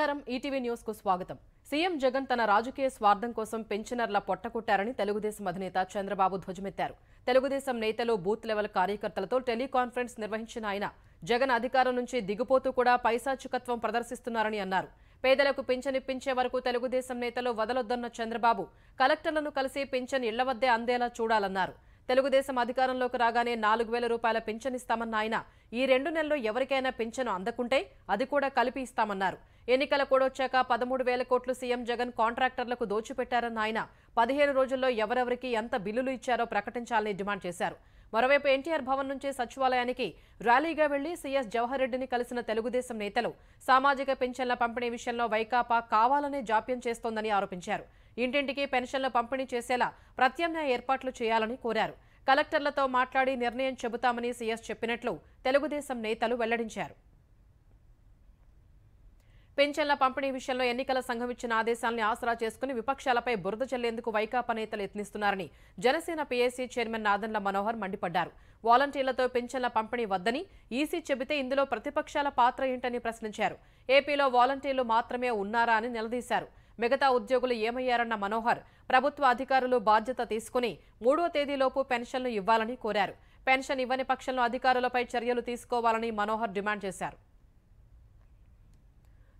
నమస్కారం ETV news కు స్వాగతం సీఎం జగన్ తన రాజకీయ స్వార్థం కోసం పెన్షనర్ల పొట్టకొట్టారని తెలుగుదేశం అధినేత చంద్రబాబు ధ్వజమెత్తారు తెలుగుదేశం నేతలు బూత్ లెవెల్ కార్యకర్తలతో టెలికాన్ఫరెన్స్ నిర్వహించిన ఆయన జగన్ అధికారం నుంచి దిగిపోతూ కూడా పైశాచికత్వం ప్రదర్శిస్తున్నారని అన్నారు పేదలకు పింఛన్ ఇప్పించే వరకు తెలుగుదేశం నేతలు వదలొద్దన్న చంద్రబాబు కలెక్టర్లను కలిసి పింఛన్ ఇళ్ల వద్దే అందేలా చూడాలన్నారు తెలుగుదేశం అధికారంలోకి రాగానే నాలుగు వేల రూపాయల పింఛన్ ఇస్తామన్న ఆయన ఈ రెండు నెలల్లో ఎవరికైనా పింఛను అందకుంటే అది కూడా కలిపి ఇస్తామన్నారు ఎన్నికల కూడొచ్చాక పదమూడు వేల కోట్లు సీఎం జగన్ కాంట్రాక్టర్లకు దోచిపెట్టారన్న ఆయన పదిహేను రోజుల్లో ఎవరెవరికి ఎంత బిల్లులు ఇచ్చారో ప్రకటించాలని డిమాండ్ చేశారు మరోవైపు ఎన్టీఆర్ భవన్ నుంచి సచివాలయానికి ర్యాలీగా వెళ్లి సీఎస్ జవహర్ రెడ్డిని కలిసిన తెలుగుదేశం నేతలు సామాజిక పెన్షన్ల పంపిణీ విషయంలో వైకాపా కావాలనే జాప్యం చేస్తోందని ఆరోపించారు ఇంటింటికి పెన్షన్ల పంపిణీ చేసేలా ప్రత్యామ్నాయ ఏర్పాట్లు చేయాలని కోరారు కలెక్టర్లతో మాట్లాడి నిర్ణయం చెబుతామని సీఎస్ చెప్పినట్లు తెలుగుదేశం నేతలు వెల్లడించారు పెన్షన్ల పంపిణీ విషయంలో ఎన్నికల సంఘం ఇచ్చిన ఆదేశాలను ఆసరా చేసుకుని విపక్షాలపై బురద చెల్లేందుకు వైకాపా నేతలు యత్నిస్తున్నారని జనసేన పీఏసీ చైర్మన్ నాదన్ల మనోహర్ మండిపడ్డారు వాలంటీర్లతో పెన్షన్ల పంపిణీ వద్దని ఈసీ చెబితే ఇందులో ప్రతిపక్షాల పాత్ర ఏంటని ప్రశ్నించారు ఏపీలో వాలంటీర్లు మాత్రమే ఉన్నారా అని నిలదీశారు మిగతా ఉద్యోగులు ఏమయ్యారన్న మనోహర్ ప్రభుత్వ అధికారులు బాధ్యత తీసుకుని మూడో తేదీలోపు పెన్షన్లు ఇవ్వాలని కోరారు పెన్షన్ ఇవ్వని పక్షంలో అధికారులపై చర్యలు తీసుకోవాలని మనోహర్ డిమాండ్ చేశారు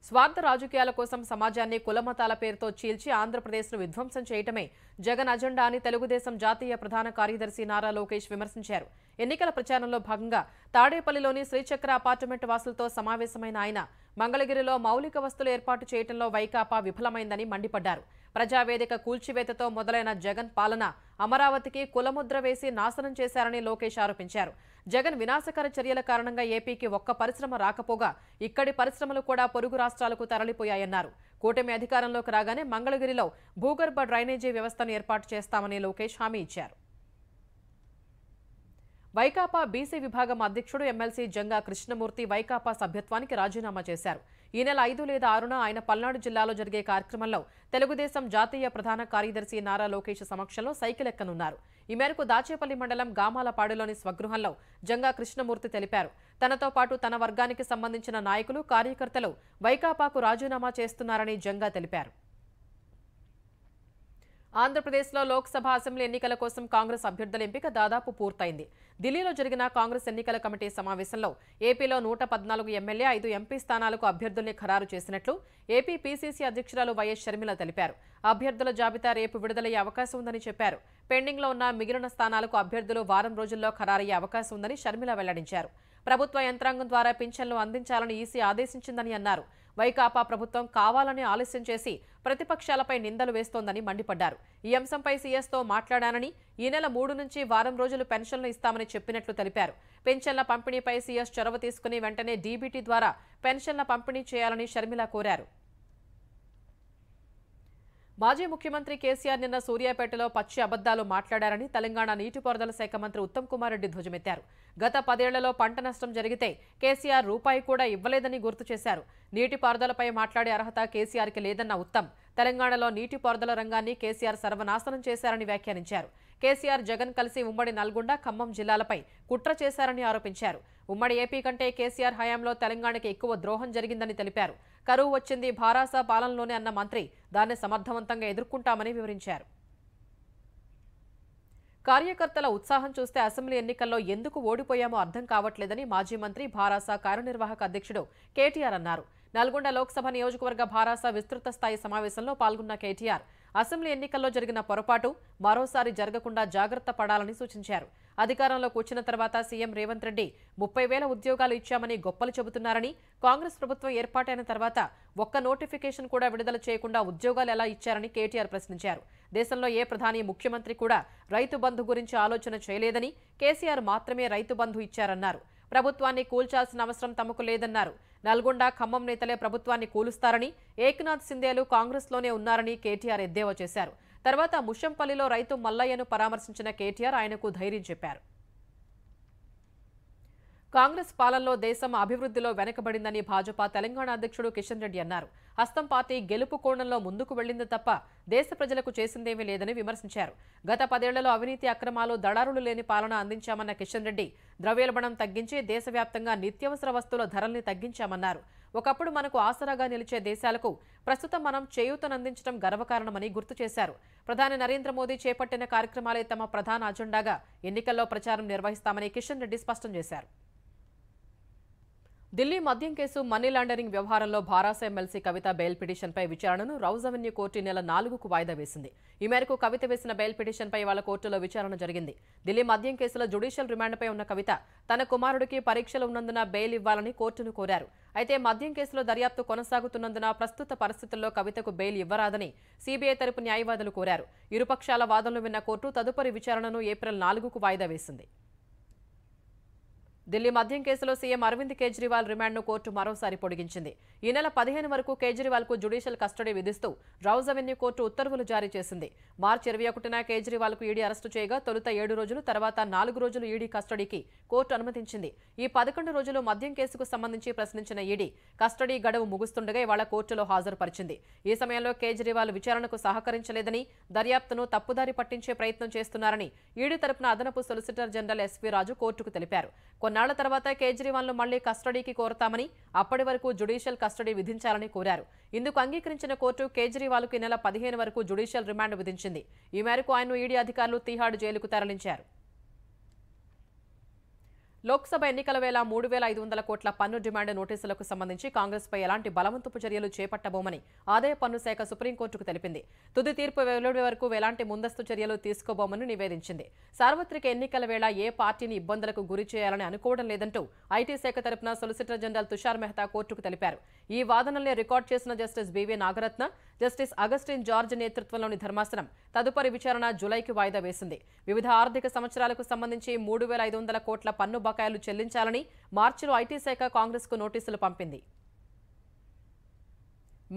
స్వార్థ రాజకీయాల కోసం సమాజాన్ని కులమతాల పేరుతో చీల్చి ఆంధ్రప్రదేశ్ను విధ్వంసం చేయటమే జగన్ అజెండా అని తెలుగుదేశం జాతీయ ప్రధాన కార్యదర్శి నారా లోకేష్ విమర్శించారు ఎన్నికల ప్రచారంలో భాగంగా తాడేపల్లిలోని శ్రీచక్ర అపార్ట్మెంట్ వాసులతో సమావేశమైన ఆయన మంగళగిరిలో మౌలిక వస్తువులు ఏర్పాటు చేయడంలో వైకాపా విఫలమైందని మండిపడ్డారు ప్రజావేదిక కూల్చివేతతో మొదలైన జగన్ పాలన అమరావతికి కులముద్ర వేసి నాశనం చేశారని లోకేష్ ఆరోపించారు జగన్ వినాశకర చర్యల కారణంగా ఏపీకి ఒక్క పరిశ్రమ రాకపోగా ఇక్కడి పరిశ్రమలు కూడా పొరుగు రాష్ట్రాలకు తరలిపోయాయన్నారు కూటమి అధికారంలోకి రాగానే మంగళగిరిలో భూగర్భ డ్రైనేజీ వ్యవస్థను ఏర్పాటు చేస్తామని లోకేష్ హామీ ఇచ్చారు వైకాపా బీసీ విభాగం అధ్యక్షుడు ఎమ్మెల్సీ జంగా కృష్ణమూర్తి వైకాపా సభ్యత్వానికి రాజీనామా చేశారు ఈ నెల ఐదు లేదా ఆరున ఆయన పల్నాడు జిల్లాలో జరిగే కార్యక్రమంలో తెలుగుదేశం జాతీయ ప్రధాన కార్యదర్శి నారా లోకేష్ సమక్షంలో సైకిల్ ఎక్కనున్నారు ఈ మేరకు దాచేపల్లి మండలం గామాలపాడులోని స్వగృహంలో జంగా కృష్ణమూర్తి తెలిపారు తనతో పాటు తన వర్గానికి సంబంధించిన నాయకులు కార్యకర్తలు వైకాపాకు రాజీనామా చేస్తున్నారని జంగా తెలిపారు ఆంధ్రప్రదేశ్లో లోక్సభ అసెంబ్లీ ఎన్నికల కోసం కాంగ్రెస్ అభ్యర్థుల ఎంపిక దాదాపు పూర్తయింది ఢిల్లీలో జరిగిన కాంగ్రెస్ ఎన్నికల కమిటీ సమావేశంలో ఏపీలో నూట పద్నాలుగు ఎమ్మెల్యే ఐదు ఎంపీ స్థానాలకు అభ్యర్థుల్ని ఖరారు చేసినట్లు ఏపీ పీసీసీ అధ్యక్షురాలు వైఎస్ షర్మిల తెలిపారు అభ్యర్థుల జాబితా రేపు విడుదలయ్యే అవకాశం ఉందని చెప్పారు పెండింగ్లో ఉన్న మిగిలిన స్థానాలకు అభ్యర్థులు వారం రోజుల్లో ఖరారయ్యే అవకాశం ఉందని షర్మిల వెల్లడించారు ప్రభుత్వ యంత్రాంగం ద్వారా పింఛన్లు అందించాలని ఈసీ ఆదేశించిందని అన్నారు వైకాపా ప్రభుత్వం కావాలని ఆలస్యం చేసి ప్రతిపక్షాలపై నిందలు వేస్తోందని మండిపడ్డారు ఈ అంశంపై సీఎస్తో మాట్లాడానని ఈ నెల మూడు నుంచి వారం రోజులు పెన్షన్లు ఇస్తామని చెప్పినట్లు తెలిపారు పెన్షన్ల పంపిణీపై సీఎస్ చొరవ తీసుకుని వెంటనే డీబీటీ ద్వారా పెన్షన్ల పంపిణీ చేయాలని షర్మిల కోరారు మాజీ ముఖ్యమంత్రి కేసీఆర్ నిన్న సూర్యాపేటలో పచ్చి అబద్దాలు మాట్లాడారని తెలంగాణ నీటిపారుదల శాఖ మంత్రి ఉత్తమ్ కుమార్ రెడ్డి ధ్వజమెత్తారు గత పదేళ్లలో పంట నష్టం జరిగితే కేసీఆర్ రూపాయి కూడా ఇవ్వలేదని గుర్తు చేశారు నీటిపారుదలపై మాట్లాడే అర్హత కేసీఆర్కి లేదన్న ఉత్తమ్ తెలంగాణలో నీటిపారుదల రంగాన్ని కేసీఆర్ సర్వనాశనం చేశారని వ్యాఖ్యానించారు కేసీఆర్ జగన్ కలిసి ఉమ్మడి నల్గొండ ఖమ్మం జిల్లాలపై కుట్ర చేశారని ఆరోపించారు ఉమ్మడి ఏపీ కంటే కేసీఆర్ హయాంలో తెలంగాణకి ఎక్కువ ద్రోహం జరిగిందని తెలిపారు కరువు వచ్చింది భారాస పాలనలోనే అన్న మంత్రి దాన్ని సమర్థవంతంగా ఎదుర్కొంటామని వివరించారు కార్యకర్తల ఉత్సాహం చూస్తే అసెంబ్లీ ఎన్నికల్లో ఎందుకు ఓడిపోయామో అర్థం కావట్లేదని మాజీ మంత్రి భారాస కార్యనిర్వాహక అధ్యక్షుడు కేటీఆర్ అన్నారు నల్గొండ లోక్సభ నియోజకవర్గ భారాస విస్తృత స్థాయి సమావేశంలో పాల్గొన్న కేటీఆర్ అసెంబ్లీ ఎన్నికల్లో జరిగిన పొరపాటు మరోసారి జరగకుండా జాగ్రత్త పడాలని సూచించారు అధికారంలోకి వచ్చిన తర్వాత సీఎం రేవంత్ రెడ్డి ముప్పై వేల ఉద్యోగాలు ఇచ్చామని గొప్పలు చెబుతున్నారని కాంగ్రెస్ ప్రభుత్వం ఏర్పాటైన తర్వాత ఒక్క నోటిఫికేషన్ కూడా విడుదల చేయకుండా ఉద్యోగాలు ఎలా ఇచ్చారని కేటీఆర్ ప్రశ్నించారు దేశంలో ఏ ప్రధాని ముఖ్యమంత్రి కూడా రైతు బంధు గురించి ఆలోచన చేయలేదని కేసీఆర్ మాత్రమే రైతు బంధు ఇచ్చారన్నారు ప్రభుత్వాన్ని కూల్చాల్సిన అవసరం తమకు లేదన్నారు నల్గొండ ఖమ్మం నేతలే ప్రభుత్వాన్ని కూలుస్తారని ఏక్నాథ్ సిందేలు కాంగ్రెస్లోనే ఉన్నారని కేటీఆర్ ఎద్దేవా చేశారు తర్వాత ముషంపల్లిలో రైతు మల్లయ్యను పరామర్శించిన కేటీఆర్ ఆయనకు ధైర్యం చెప్పారు కాంగ్రెస్ పాలనలో దేశం అభివృద్ధిలో వెనకబడిందని భాజపా తెలంగాణ అధ్యక్షుడు కిషన్ రెడ్డి అన్నారు హస్తం పార్టీ గెలుపు కోణంలో ముందుకు వెళ్లింది తప్ప దేశ ప్రజలకు చేసిందేమీ లేదని విమర్శించారు గత పదేళ్లలో అవినీతి అక్రమాలు దళారులు లేని పాలన అందించామన్న కిషన్ రెడ్డి ద్రవ్యోల్బణం తగ్గించి దేశవ్యాప్తంగా నిత్యవసర వస్తువుల ధరల్ని తగ్గించామన్నారు ఒకప్పుడు మనకు ఆసరాగా నిలిచే దేశాలకు ప్రస్తుతం మనం చేయూతనందించడం గర్వకారణమని గుర్తు చేశారు ప్రధాని నరేంద్ర మోదీ చేపట్టిన కార్యక్రమాలే తమ ప్రధాన అజెండాగా ఎన్నికల్లో ప్రచారం నిర్వహిస్తామని కిషన్ రెడ్డి స్పష్టం చేశారు ఢిల్లీ మద్యం కేసు మనీ లాండరింగ్ వ్యవహారంలో భారాస ఎమ్మెల్సీ కవిత బెయిల్ పిటిషన్పై విచారణను రౌజ్ అవెన్యూ కోర్టు నెల నాలుగుకు వాయిదా వేసింది ఈ మేరకు కవిత వేసిన బెయిల్ పిటిషన్పై వాళ్ళ కోర్టులో విచారణ జరిగింది ఢిల్లీ మద్యం కేసులో జుడిషియల్ రిమాండ్పై ఉన్న కవిత తన కుమారుడికి పరీక్షలు ఉన్నందున బెయిల్ ఇవ్వాలని కోర్టును కోరారు అయితే మద్యం కేసులో దర్యాప్తు కొనసాగుతున్నందున ప్రస్తుత పరిస్థితుల్లో కవితకు బెయిల్ ఇవ్వరాదని సీబీఐ తరపు న్యాయవాదులు కోరారు ఇరుపక్షాల వాదనలు విన్న కోర్టు తదుపరి విచారణను ఏప్రిల్ నాలుగుకు వాయిదా వేసింది ఢిల్లీ మద్యం కేసులో సీఎం అరవింద్ కేజ్రీవాల్ రిమాండ్ను కోర్టు మరోసారి పొడిగించింది ఈ నెల పదిహేను వరకు కేజ్రీవాల్కు జుడిషియల్ కస్టడీ విధిస్తూ రౌజ్ అవెన్యూ కోర్టు ఉత్తర్వులు జారీ చేసింది మార్చి ఇరవై ఒకటిన కేజ్రీవాల్కు ఈడీ అరెస్టు చేయగా తొలుత ఏడు రోజులు తర్వాత నాలుగు రోజులు ఈడీ కస్టడీకి కోర్టు అనుమతించింది ఈ పదకొండు రోజులు మద్యం కేసుకు సంబంధించి ప్రశ్నించిన ఈడీ కస్టడీ గడువు ముగుస్తుండగా ఇవాళ కోర్టులో హాజరుపరిచింది ఈ సమయంలో కేజ్రీవాల్ విచారణకు సహకరించలేదని దర్యాప్తును తప్పుదారి పట్టించే ప్రయత్నం చేస్తున్నారని ఈడీ తరపున అదనపు సొలిసిటర్ జనరల్ ఎస్వీ రాజు కోర్టుకు తెలిపారు కొన్న ఇన్నాళ్ల తర్వాత కేజ్రీవాల్ను మళ్లీ కస్టడీకి కోరతామని అప్పటి వరకు జుడిషియల్ కస్టడీ విధించాలని కోరారు ఇందుకు అంగీకరించిన కోర్టు కేజ్రీవాల్కు ఈ నెల పదిహేను వరకు జుడిషియల్ రిమాండ్ విధించింది ఈ మేరకు ఆయన్ను ఈడీ అధికారులు తీహాడ్ జైలుకు తరలించారు లోక్సభ ఎన్నికల వేళ మూడు వేల ఐదు వందల కోట్ల పన్ను డిమాండ్ నోటీసులకు సంబంధించి కాంగ్రెస్పై ఎలాంటి బలవంతపు చర్యలు చేపట్టబోమని ఆదాయ పన్ను శాఖ సుప్రీంకోర్టుకు తెలిపింది తుది తీర్పు వెలువడే వరకు ఎలాంటి ముందస్తు చర్యలు తీసుకోబోమని నివేదించింది సార్వత్రిక ఎన్నికల వేళ ఏ పార్టీని ఇబ్బందులకు గురి చేయాలని అనుకోవడం లేదంటూ ఐటీ శాఖ తరపున సొలిసిటర్ జనరల్ తుషార్ మెహతా కోర్టుకు తెలిపారు ఈ వాదనల్ని రికార్డ్ చేసిన justice B V Nagarathna justice Augustine George నేతృత్వంలోని ధర్మాసనం తదుపరి విచారణ జులైకి వాయిదా వేసింది వివిధ ఆర్థిక సంవత్సరాలకు సంబంధించి మూడు వేల ఐదు వందల కోట్ల పన్ను బకాయిలు చెల్లించాలని మార్చిలో ఐటీ శాఖ కాంగ్రెస్కు నోటీసులు పంపింది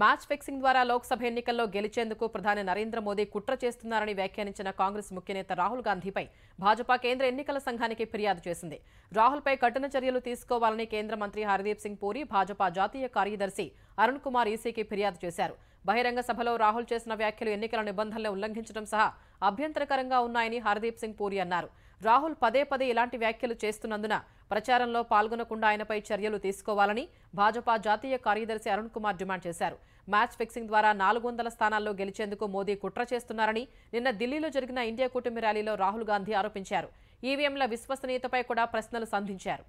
మ్యాచ్ ఫిక్సింగ్ ద్వారా లోక్సభ ఎన్నికల్లో గెలిచేందుకు ప్రధాని నరేంద్ర మోదీ కుట్ర చేస్తున్నారని వ్యాఖ్యానించిన కాంగ్రెస్ ముఖ్యనేత రాహుల్ గాంధీపై భాజపా కేంద్ర ఎన్నికల సంఘానికి ఫిర్యాదు చేసింది రాహుల్పై కఠిన చర్యలు తీసుకోవాలని కేంద్ర మంత్రి హర్దీప్ సింగ్ పూరి భాజపా జాతీయ కార్యదర్శి అరుణ్ కుమార్ ఈసీకి ఫిర్యాదు చేశారు బహిరంగ సభలో రాహుల్ చేసిన వ్యాఖ్యలు ఎన్నికల నిబంధనలు ఉల్లంఘించడం సహా అభ్యంతరకరంగా ఉన్నాయని హర్దీప్ సింగ్ పూరి అన్నారు రాహుల్ పదే పదే ఇలాంటి వ్యాఖ్యలు చేస్తున్నందున ప్రచారంలో పాల్గొనకుండా ఆయనపై చర్యలు తీసుకోవాలని భాజపా జాతీయ కార్యదర్శి అరుణ్ కుమార్ డిమాండ్ చేశారు మ్యాచ్ ఫిక్సింగ్ ద్వారా నాలుగు వందల స్థానాల్లో గెలిచేందుకు మోదీ కుట్ర చేస్తున్నారని నిన్న ఢిల్లీలో జరిగిన ఇండియా కూటమి ర్యాలీలో రాహుల్ గాంధీ ఆరోపించారు ఈవీఎంల విశ్వసనీయతపై కూడా ప్రశ్నలు సంధించారు